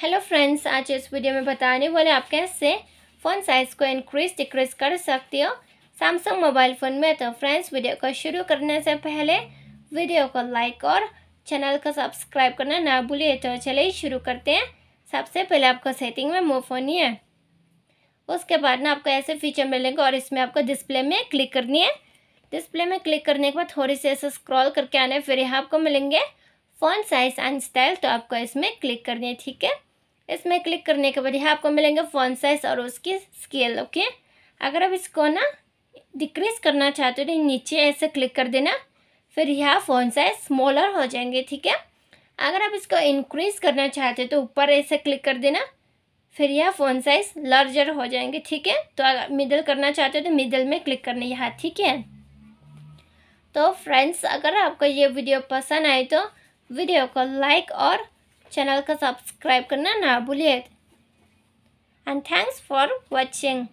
hello friends आज इस video में बताने वाले आप कैसे फ़ोन साइज़ को इंक्रीज डिक्रीज कर सकते हो सैमसंग मोबाइल फ़ोन में तो फ्रेंड्स वीडियो को शुरू करने से पहले वीडियो को लाइक और चैनल को सब्सक्राइब करना ना भूलिए तो ही शुरू करते हैं सबसे पहले आपको सेटिंग में मूव होनी है उसके बाद ना आपको ऐसे फीचर मिलेंगे और इसमें आपको डिस्प्ले में क्लिक करनी है डिस्प्ले में क्लिक करने के बाद थोड़ी सी ऐसे स्क्रॉल करके आने फिर यहाँ आपको मिलेंगे फ़ोन साइज़ एंड स्टाइल तो आपको इसमें क्लिक करनी है ठीक है इसमें क्लिक करने के बाद यहाँ आपको मिलेंगे फ़ोन साइज़ और उसकी स्केल ओके अगर आप इसको ना डिक्रीज़ करना चाहते हो तो नीचे ऐसे क्लिक कर देना फिर यहाँ फ़ोन साइज़ स्मॉलर हो जाएंगे ठीक है अगर आप इसको इंक्रीज़ करना चाहते हो तो ऊपर ऐसे क्लिक कर देना फिर यह फ़ोन साइज़ लार्जर हो जाएंगे ठीक है तो अगर मिडल करना चाहते हो तो मिडल में क्लिक करना यहाँ ठीक है तो फ्रेंड्स अगर आपको ये वीडियो पसंद आए तो वीडियो को लाइक और चैनल को सब्सक्राइब करना ना भूलिए एंड थैंक्स फॉर वॉचिंग